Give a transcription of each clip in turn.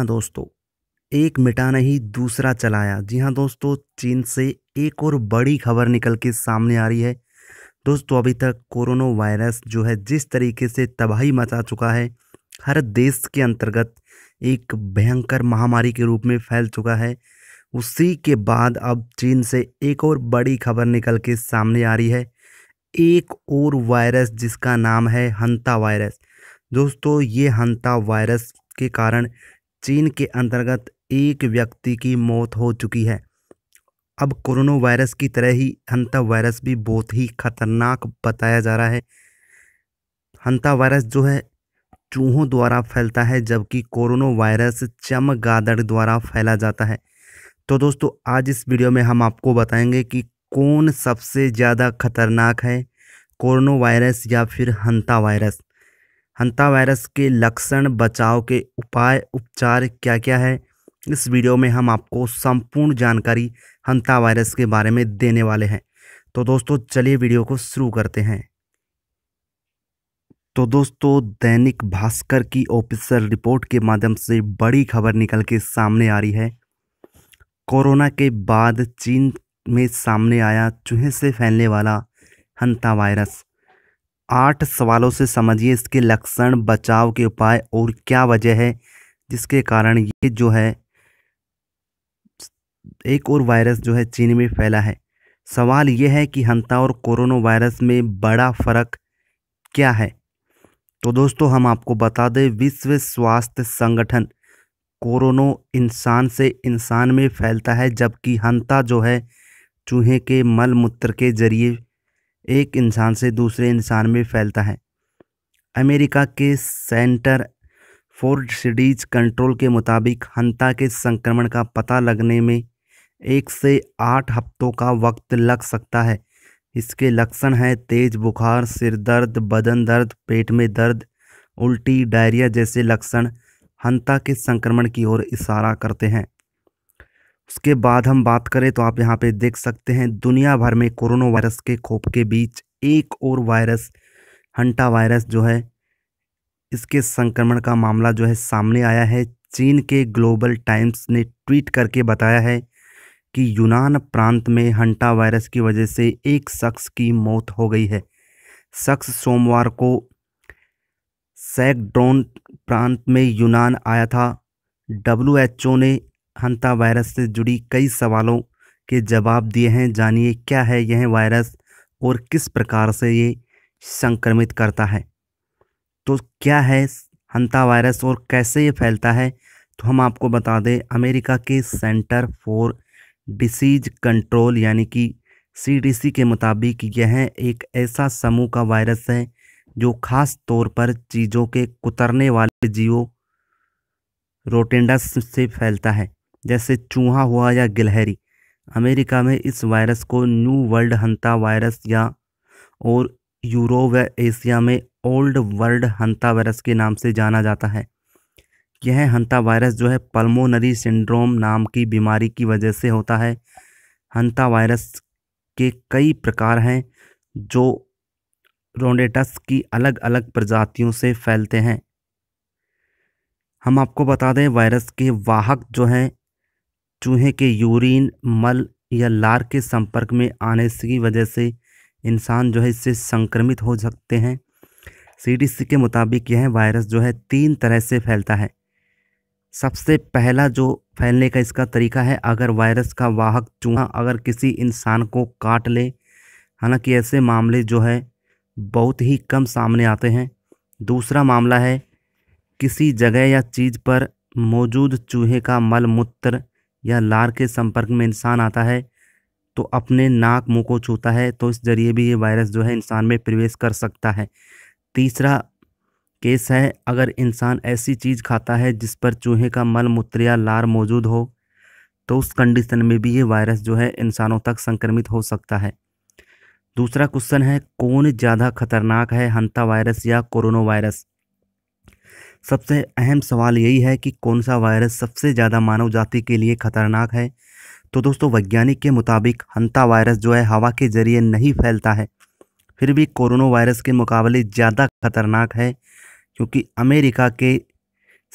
हाँ दोस्तों एक मिटा नहीं दूसरा चलाया जी हाँ दोस्तों चीन से एक और बड़ी खबर निकल के सामने आ रही है दोस्तों अभी तक कोरोना वायरस जो है जिस तरीके से तबाही मचा चुका है हर देश के अंतर्गत एक भयंकर महामारी के रूप में फैल चुका है उसी के बाद अब चीन से एक और बड़ी खबर निकल के सामने आ रही है एक और वायरस जिसका नाम है हंता वायरस दोस्तों ये हंता वायरस के कारण चीन के अंतर्गत एक व्यक्ति की मौत हो चुकी है अब कोरोना वायरस की तरह ही हंता वायरस भी बहुत ही खतरनाक बताया जा रहा है हंता वायरस जो है चूहों द्वारा फैलता है जबकि कोरोना वायरस चमगादड़ द्वारा फैला जाता है तो दोस्तों आज इस वीडियो में हम आपको बताएंगे कि कौन सबसे ज़्यादा खतरनाक है कोरोना वायरस या फिर हंता वायरस हंता वायरस के लक्षण बचाव के उपाय उपचार क्या क्या है इस वीडियो में हम आपको संपूर्ण जानकारी हंता वायरस के बारे में देने वाले हैं तो दोस्तों चलिए वीडियो को शुरू करते हैं तो दोस्तों दैनिक भास्कर की ऑफिसर रिपोर्ट के माध्यम से बड़ी खबर निकल के सामने आ रही है कोरोना के बाद चीन में सामने आया चूहे से फैलने वाला हंता वायरस आठ सवालों से समझिए इसके लक्षण बचाव के उपाय और क्या वजह है जिसके कारण ये जो है एक और वायरस जो है चीन में फैला है सवाल ये है कि हंता और कोरोना वायरस में बड़ा फ़र्क क्या है तो दोस्तों हम आपको बता दें विश्व स्वास्थ्य संगठन कोरोना इंसान से इंसान में फैलता है जबकि हंता जो है चूहे के मल मूत्र के जरिए एक इंसान से दूसरे इंसान में फैलता है अमेरिका के सेंटर फॉर डिसीज कंट्रोल के मुताबिक हंता के संक्रमण का पता लगने में एक से आठ हफ्तों का वक्त लग सकता है इसके लक्षण हैं तेज बुखार सिर दर्द बदन दर्द पेट में दर्द उल्टी डायरिया जैसे लक्षण हंता के संक्रमण की ओर इशारा करते हैं उसके बाद हम बात करें तो आप यहाँ पे देख सकते हैं दुनिया भर में कोरोना वायरस के खोप के बीच एक और वायरस हंटा वायरस जो है इसके संक्रमण का मामला जो है सामने आया है चीन के ग्लोबल टाइम्स ने ट्वीट करके बताया है कि यूनान प्रांत में हंटा वायरस की वजह से एक शख्स की मौत हो गई है शख्स सोमवार को सैकड्रोन प्रांत में यूनान आया था डब्ल्यू ने हंता वायरस से जुड़ी कई सवालों के जवाब दिए हैं जानिए क्या है यह वायरस और किस प्रकार से ये संक्रमित करता है तो क्या है हंता वायरस और कैसे ये फैलता है तो हम आपको बता दें अमेरिका के सेंटर फॉर डिसीज कंट्रोल यानी कि सीडीसी के मुताबिक यह एक ऐसा समूह का वायरस है जो खास तौर पर चीज़ों के कुतरने वाले जीवों रोटेंडस से फैलता है जैसे चूहा हुआ या गिलहरी अमेरिका में इस वायरस को न्यू वर्ल्ड हंता वायरस या और यूरोप व एशिया में ओल्ड वर्ल्ड हंता वायरस के नाम से जाना जाता है यह हंता वायरस जो है पल्मोनरी सिंड्रोम नाम की बीमारी की वजह से होता है हंता वायरस के कई प्रकार हैं जो रोडेटस की अलग अलग प्रजातियों से फैलते हैं हम आपको बता दें वायरस के वाहक जो हैं चूहे के यूरिन मल या लार के संपर्क में आने की वजह से इंसान जो है इससे संक्रमित हो सकते हैं सीडीसी के मुताबिक यह वायरस जो है तीन तरह से फैलता है सबसे पहला जो फैलने का इसका तरीका है अगर वायरस का वाहक चूहा अगर किसी इंसान को काट ले हालांकि ऐसे मामले जो है बहुत ही कम सामने आते हैं दूसरा मामला है किसी जगह या चीज़ पर मौजूद चूहे का मल मूत्र या लार के संपर्क में इंसान आता है तो अपने नाक मुंह को छूता है तो इस जरिए भी ये वायरस जो है इंसान में प्रवेश कर सकता है तीसरा केस है अगर इंसान ऐसी चीज़ खाता है जिस पर चूहे का मल मूत्र या लार मौजूद हो तो उस कंडीशन में भी ये वायरस जो है इंसानों तक संक्रमित हो सकता है दूसरा क्वेश्चन है कौन ज़्यादा खतरनाक है हंता वायरस या कोरोना वायरस सबसे अहम सवाल यही है कि कौन सा वायरस सबसे ज़्यादा मानव जाति के लिए खतरनाक है तो दोस्तों वैज्ञानिक के मुताबिक हंता वायरस जो है हवा के जरिए नहीं फैलता है फिर भी कोरोना वायरस के मुकाबले ज़्यादा खतरनाक है क्योंकि अमेरिका के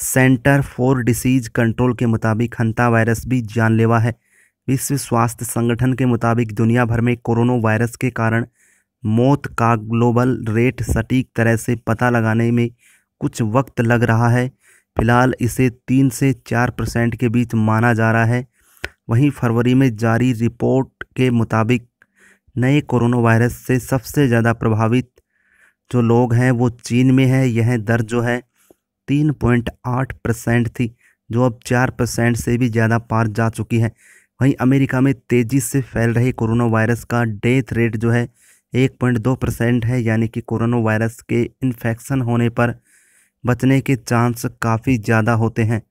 सेंटर फॉर डिसीज कंट्रोल के मुताबिक हंता वायरस भी जानलेवा है विश्व स्वास्थ्य संगठन के मुताबिक दुनिया भर में कोरोना वायरस के कारण मौत का ग्लोबल रेट सटीक तरह से पता लगाने में कुछ वक्त लग रहा है फिलहाल इसे तीन से चार परसेंट के बीच माना जा रहा है वहीं फरवरी में जारी रिपोर्ट के मुताबिक नए कोरोना वायरस से सबसे ज़्यादा प्रभावित जो लोग हैं वो चीन में है यह दर जो है तीन पॉइंट आठ परसेंट थी जो अब चार परसेंट से भी ज़्यादा पार जा चुकी है वहीं अमेरिका में तेज़ी से फैल रहे कोरोना वायरस का डेथ रेट जो है एक पॉइंट दो परसेंट है यानी कि कोरोना वायरस के इन्फेक्शन होने पर बचने के चांस काफ़ी ज़्यादा होते हैं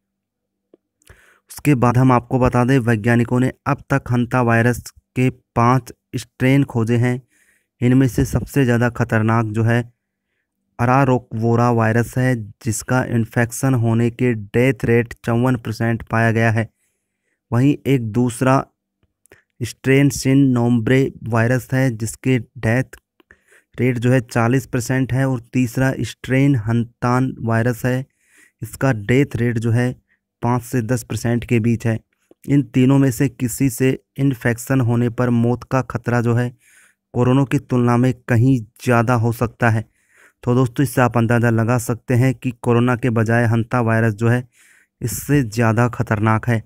उसके बाद हम आपको बता दें वैज्ञानिकों ने अब तक हंता वायरस के पांच स्ट्रेन खोजे हैं इनमें से सबसे ज़्यादा खतरनाक जो है अरारोकवोरा वायरस है जिसका इन्फेक्शन होने के डेथ रेट चौवन परसेंट पाया गया है वहीं एक दूसरा स्ट्रेन सिन नोम्ब्रे वायरस है जिसके डेथ रेट जो है चालीस परसेंट है और तीसरा स्ट्रेन हंतान वायरस है इसका डेथ रेट जो है पाँच से दस परसेंट के बीच है इन तीनों में से किसी से इन्फेक्शन होने पर मौत का खतरा जो है कोरोना की तुलना में कहीं ज़्यादा हो सकता है तो दोस्तों इससे आप अंदाज़ा लगा सकते हैं कि कोरोना के बजाय हंता वायरस जो है इससे ज़्यादा खतरनाक है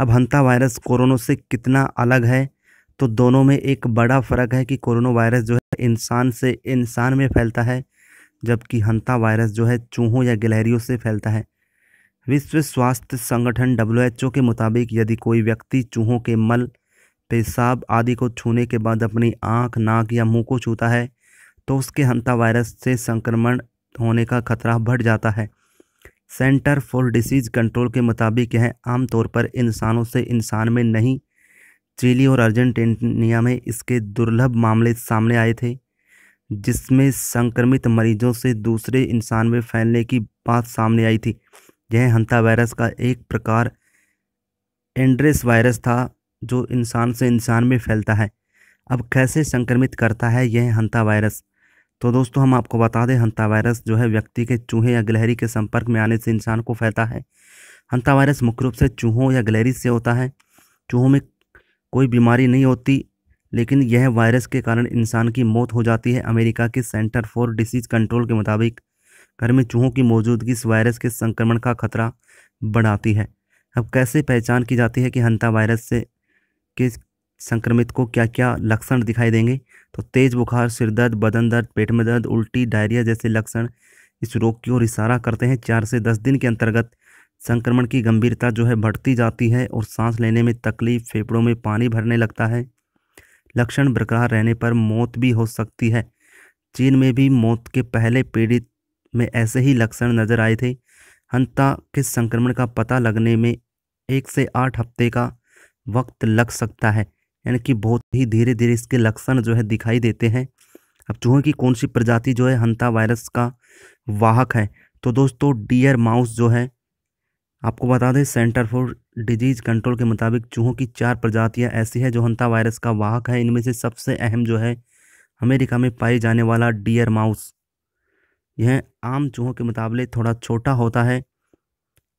अब हंता वायरस कोरोना से कितना अलग है तो दोनों में एक बड़ा फ़र्क है कि कोरोना वायरस जो है इंसान से इंसान में फैलता है जबकि हंता वायरस जो है चूहों या गिलहरियों से फैलता है विश्व स्वास्थ्य संगठन डब्ल्यू के मुताबिक यदि कोई व्यक्ति चूहों के मल पेशाब आदि को छूने के बाद अपनी आँख नाक या मुँह को छूता है तो उसके हंता वायरस से संक्रमण होने का खतरा बढ़ जाता है सेंटर फॉर डिसीज़ कंट्रोल के मुताबिक यह आमतौर पर इंसानों से इंसान में नहीं चिली और अर्जेंटीनिया में इसके दुर्लभ मामले सामने आए थे जिसमें संक्रमित मरीजों से दूसरे इंसान में फैलने की बात सामने आई थी यह हंता वायरस का एक प्रकार एंड्रेस वायरस था जो इंसान से इंसान में फैलता है अब कैसे संक्रमित करता है यह हंता वायरस तो दोस्तों हम आपको बता दें हंता वायरस जो है व्यक्ति के चूहे या गलहरी के संपर्क में आने से इंसान को फैलता है हंता वायरस मुख्य रूप से चूहों या गलहरी से होता है चूहों में कोई बीमारी नहीं होती लेकिन यह वायरस के कारण इंसान की मौत हो जाती है अमेरिका के सेंटर फॉर डिसीज कंट्रोल के मुताबिक घर में चूहों की मौजूदगी इस वायरस के संक्रमण का खतरा बढ़ाती है अब कैसे पहचान की जाती है कि हंता वायरस से के संक्रमित को क्या क्या लक्षण दिखाई देंगे तो तेज़ बुखार सिरदर्द बदन दर्द पेट में दर्द उल्टी डायरिया जैसे लक्षण इस रोग की ओर इशारा करते हैं चार से दस दिन के अंतर्गत संक्रमण की गंभीरता जो है बढ़ती जाती है और सांस लेने में तकलीफ फेफड़ों में पानी भरने लगता है लक्षण बरकरार रहने पर मौत भी हो सकती है चीन में भी मौत के पहले पीड़ित में ऐसे ही लक्षण नज़र आए थे हंता के संक्रमण का पता लगने में एक से आठ हफ्ते का वक्त लग सकता है यानी कि बहुत ही धीरे धीरे इसके लक्षण जो है दिखाई देते हैं अब चूहे की कौन सी प्रजाति जो है हंता वायरस का वाहक है तो दोस्तों डियर माउस जो है आपको बता दें सेंटर फॉर डिजीज कंट्रोल के मुताबिक चूहों की चार प्रजातियां ऐसी हैं जो हंता वायरस का वाहक है इनमें से सबसे अहम जो है अमेरिका में पाई जाने वाला डियर माउस यह आम चूहों के मुकाबले थोड़ा छोटा होता है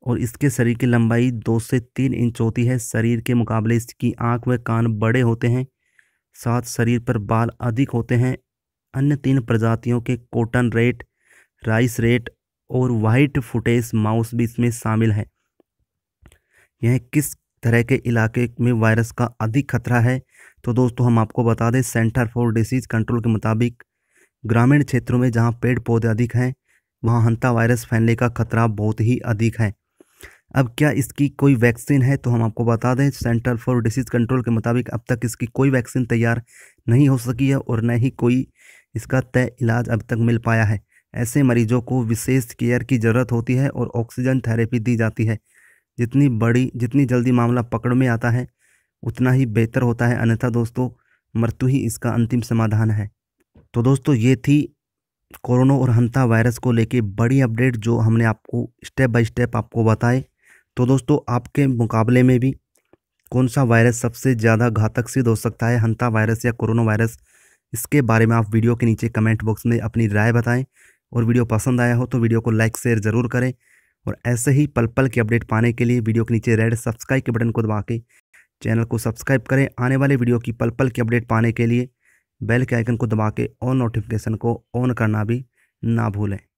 और इसके शरीर की लंबाई दो से तीन इंच होती है शरीर के मुकाबले इसकी आँख व कान बड़े होते हैं साथ शरीर पर बाल अधिक होते हैं अन्य तीन प्रजातियों के कॉटन रेट राइस रेट और वाइट फुटेज माउस भी इसमें शामिल हैं यह किस तरह के इलाके में वायरस का अधिक खतरा है तो दोस्तों हम आपको बता दें सेंटर फॉर डिसीज कंट्रोल के मुताबिक ग्रामीण क्षेत्रों में जहां पेड़ पौधे अधिक हैं वहां हंता वायरस फैलने का खतरा बहुत ही अधिक है अब क्या इसकी कोई वैक्सीन है तो हम आपको बता दें सेंटर फॉर डिसीज़ कंट्रोल के मुताबिक अब तक इसकी कोई वैक्सीन तैयार नहीं हो सकी है और न ही कोई इसका तय इलाज अब तक मिल पाया है ऐसे मरीजों को विशेष केयर की ज़रूरत होती है और ऑक्सीजन थेरेपी दी जाती है जितनी बड़ी जितनी जल्दी मामला पकड़ में आता है उतना ही बेहतर होता है अन्यथा दोस्तों मृत्यु ही इसका अंतिम समाधान है तो दोस्तों ये थी कोरोना और हंता वायरस को लेके बड़ी अपडेट जो हमने आपको स्टेप बाय स्टेप आपको बताए तो दोस्तों आपके मुकाबले में भी कौन सा वायरस सबसे ज़्यादा घातक सिद्ध हो सकता है हंता वायरस या कोरोना वायरस इसके बारे में आप वीडियो के नीचे कमेंट बॉक्स में अपनी राय बताएं और वीडियो पसंद आया हो तो वीडियो को लाइक शेयर ज़रूर करें और ऐसे ही पल पल की अपडेट पाने के लिए वीडियो के नीचे रेड सब्सक्राइब के बटन को दबा के चैनल को सब्सक्राइब करें आने वाले वीडियो की पल पल की अपडेट पाने के लिए बेल के आइकन को दबा के ऑन नोटिफिकेशन को ऑन करना भी ना भूलें